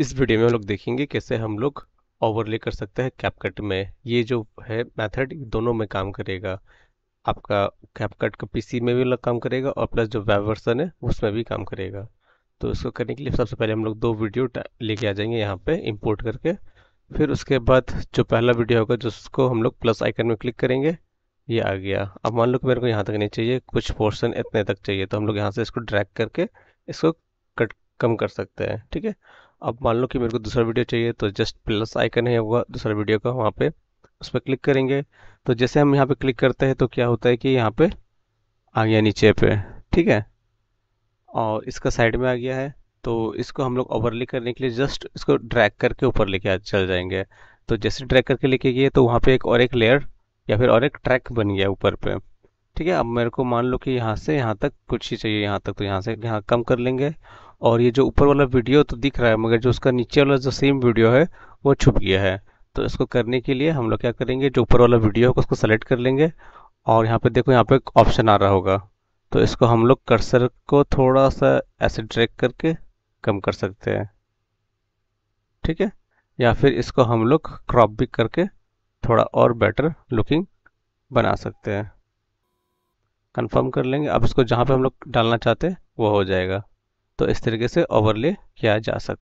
इस वीडियो में हम लोग देखेंगे कैसे हम लोग ओवरले कर सकते हैं कैपकट में ये जो है मेथड दोनों में काम करेगा आपका कैपकट का पीसी में भी काम करेगा और प्लस जो वेब वर्सन है उसमें भी काम करेगा तो इसको करने के लिए सबसे पहले हम लोग दो वीडियो लेके आ जाएंगे यहाँ पे इंपोर्ट करके फिर उसके बाद जो पहला वीडियो होगा जिसको हम लोग प्लस आइकन में क्लिक करेंगे ये आ गया अब मान लो कि मेरे को यहाँ तक नहीं चाहिए कुछ पोर्शन इतने तक चाहिए तो हम लोग यहाँ से इसको ड्रैग करके इसको कट कम कर सकते हैं ठीक है अब मान लो कि मेरे को दूसरा वीडियो चाहिए तो जस्ट प्लस आइकन है हुआ दूसरा वीडियो का वहाँ पे उस पर क्लिक करेंगे तो जैसे हम यहाँ पे क्लिक करते हैं तो क्या होता है कि यहाँ पे आ गया नीचे पे ठीक है और इसका साइड में आ गया है तो इसको हम लोग ओवरली करने के लिए जस्ट इसको ड्रैक करके ऊपर लेके चल जाएंगे तो जैसे ड्रैक करके लेके गए तो वहाँ पे एक और एक लेयर या फिर और एक ट्रैक बन गया ऊपर पे ठीक है अब मेरे को मान लो कि यहाँ से यहाँ तक कुछ ही चाहिए यहाँ तक तो यहाँ से यहाँ कम कर लेंगे और ये जो ऊपर वाला वीडियो तो दिख रहा है मगर जो उसका नीचे वाला जो सेम वीडियो है वो छुप गया है तो इसको करने के लिए हम लोग क्या करेंगे जो ऊपर वाला वीडियो है उसको सेलेक्ट कर लेंगे और यहाँ पे देखो यहाँ पे एक ऑप्शन आ रहा होगा तो इसको हम लोग कर्सर को थोड़ा सा ऐसे ड्रैग करके कम कर सकते हैं ठीक है या फिर इसको हम लोग क्रॉप भी करके थोड़ा और बेटर लुकिंग बना सकते हैं कंफर्म कर लेंगे अब इसको जहाँ पे हम लोग डालना चाहते हैं वो हो जाएगा तो इस तरीके से ओवरले किया जा सकता